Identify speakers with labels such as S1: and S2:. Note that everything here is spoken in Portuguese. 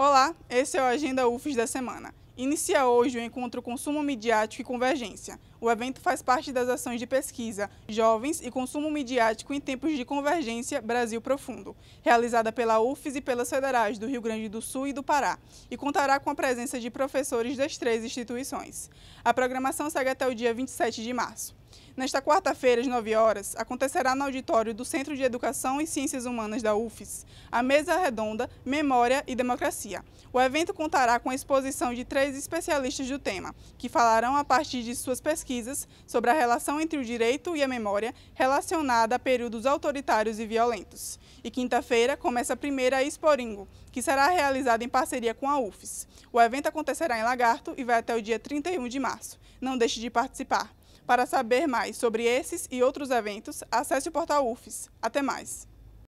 S1: Olá, esse é o Agenda UFES da semana. Inicia hoje o encontro Consumo Midiático e Convergência. O evento faz parte das ações de pesquisa Jovens e Consumo Midiático em Tempos de Convergência Brasil Profundo, realizada pela UFES e pelas federais do Rio Grande do Sul e do Pará, e contará com a presença de professores das três instituições. A programação segue até o dia 27 de março. Nesta quarta-feira, às 9 horas, acontecerá no auditório do Centro de Educação e Ciências Humanas da UFES a mesa redonda Memória e Democracia. O evento contará com a exposição de três especialistas do tema, que falarão a partir de suas pesquisas sobre a relação entre o direito e a memória relacionada a períodos autoritários e violentos. E quinta-feira começa a primeira Exporingo, que será realizada em parceria com a UFES. O evento acontecerá em Lagarto e vai até o dia 31 de março. Não deixe de participar. Para saber mais sobre esses e outros eventos, acesse o portal UFES. Até mais!